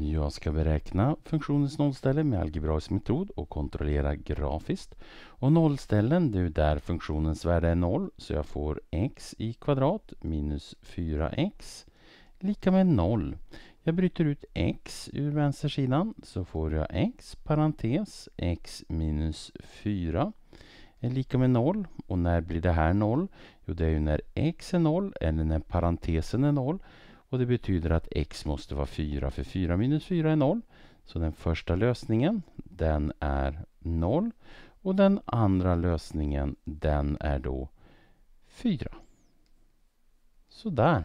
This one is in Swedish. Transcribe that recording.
Jag ska beräkna funktionens nollställe med algebraisk metod och kontrollera grafiskt. Och nollställen det är där funktionens värde är noll så jag får x i kvadrat minus 4x lika med noll. Jag bryter ut x ur vänstersidan så får jag x parentes x minus 4 är lika med noll. Och när blir det här noll? Jo, det är ju när x är noll eller när parentesen är noll. Och det betyder att x måste vara 4, för 4 minus 4 är 0. Så den första lösningen, den är 0. Och den andra lösningen, den är då 4. Sådär.